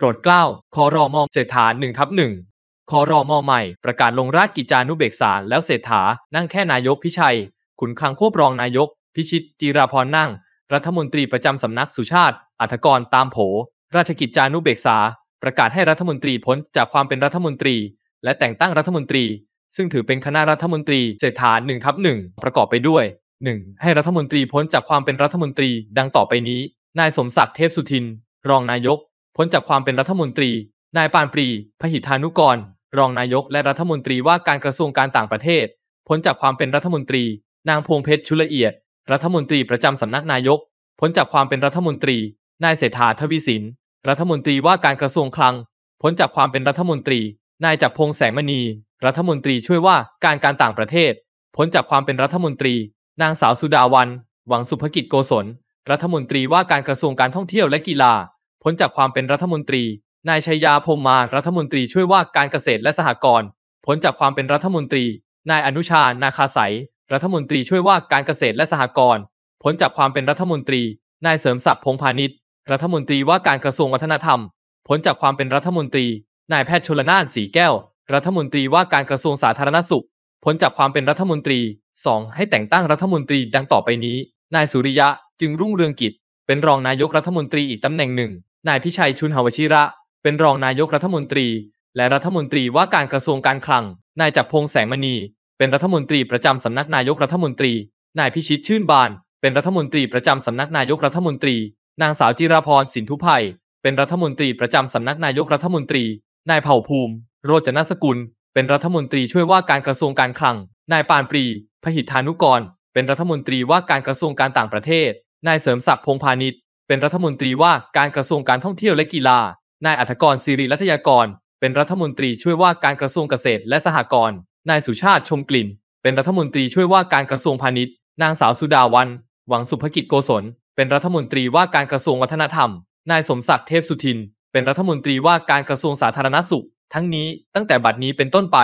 โปรดเกล้าคอรอมอมเศรษฐาหนึ่งทับหนึ่งคอรอมอใหม่ ประกาศลงราชกิจจานุเบกษา แล้วเศรษฐานั่งแค่นายกพิชัยขุนคังควบรองนายก พิชิตจีราพรนั่ง รัฐมนตรีประจำสำนักสุชาติอัธกรตามโผราชกิจจานุเบกษา ประกาศให้รัฐมนตรีพ้นจากความเป็นรัฐมนตรีและแต่งตั้งรัฐมนตรี ซึ่งถือเป็นคณะรัฐมนตรีเศรษฐาหนึ่งทับหนึ่งประกอบไปด้วย 1. ให้รัฐมนตรีพ้นจากความเป็นรัฐมนตรีดังต่อไปนี้นายสมศักดิ์เทพสุทิน รองนายกพ้นจากความเป็นรัฐมนตรี นายปานปรีพหิธานุกร รองนายกและรัฐมนตรีว่าการกระทรวงการต่างประเทศ พ้นจากความเป็นรัฐมนตรี นางพวงเพชรชุลเอียด รัฐมนตรีประจำสำนักนายกพ้นจากความเป็นรัฐมนตรี นายเศรษฐาทวีสิน รัฐมนตรีว่าการกระทรวงคลัง พ้นจากความเป็นรัฐมนตรี นายจักรพงษ์แสงมณี รัฐมนตรีช่วยว่าการการต่างประเทศพ้นจากความเป็นรัฐมนตรี นางสาวสุดาวันหวังสุภกิจโกศล รัฐมนตรีว่าการกระทรวงการท่องเที่ยวและกีฬาพ้นจากความเป็นรัฐมนตรี นายชัยยาพมมา รัฐมนตรีช่วยว่าการเกษตรและสหกรณ์พ้นจากความเป็นรัฐมนตรี นายอนุชา นาคาสายรัฐมนตรีช่วยว่าการเกษตรและสหกรณ์พ้นจากความเป็นรัฐมนตรี นายเสริมศักดิ์พงพาณิชย์ รัฐมนตรีว่าการกระทรวงวัฒนธรรมพ้นจากความเป็นรัฐมนตรี นายแพทย์ชลนานสีแก้ว รัฐมนตรีว่าการกระทรวงสาธารณสุขพ้นจากความเป็นรัฐมนตรี 2. ให้แต่งตั้งรัฐมนตรีดังต่อไปนี้ นายสุริยะ จึงรุ่งเรืองกิจ เป็นรองนายกรัฐมนตรีอีกตำแหน่งหนึ่งนายพิชัย ชุนหวชิระ เป็นรองนายกรัฐมนตรี และรัฐมนตรีว่าการกระทรวงการคลัง นายจักรพงษ์แสงมณีเป็นรัฐมนตรีประจำสำนักนายกรัฐมนตรี นายพิชิตชื่นบาน เป็นรัฐมนตรีประจำสำนักนายกรัฐมนตรี นางสาวจิราพรสินทุพัย เป็นรัฐมนตรีประจำสำนักนายกรัฐมนตรี นายเผ่าภูมิ โรจนสกุล เป็นรัฐมนตรีช่วยว่าการกระทรวงการคลัง นายปานปรีพหิทธานุกรเป็นรัฐมนตรีว่าการกระทรวงการต่างประเทศนายเสริมศักดิ์พงพาณิชย์เป็นรัฐมนตรีว่าการกระทรวงการท่องเที่ยวและกีฬา นายอัธกรศิริรัตยากร เป็นรัฐมนตรีช่วยว่าการกระทรวงเกษตรและสหกรณ์ นายสุชาติชมกลิ่น เป็นรัฐมนตรีช่วยว่าการกระทรวงพาณิชย์ นางสาวสุดาวัน หวังสุภกิจโกศล เป็นรัฐมนตรีว่าการกระทรวงวัฒนธรรม นายสมศักดิ์เทพสุทิน เป็นรัฐมนตรีว่าการกระทรวงสาธารณสุข ทั้งนี้ตั้งแต่บัดนี้เป็นต้นไป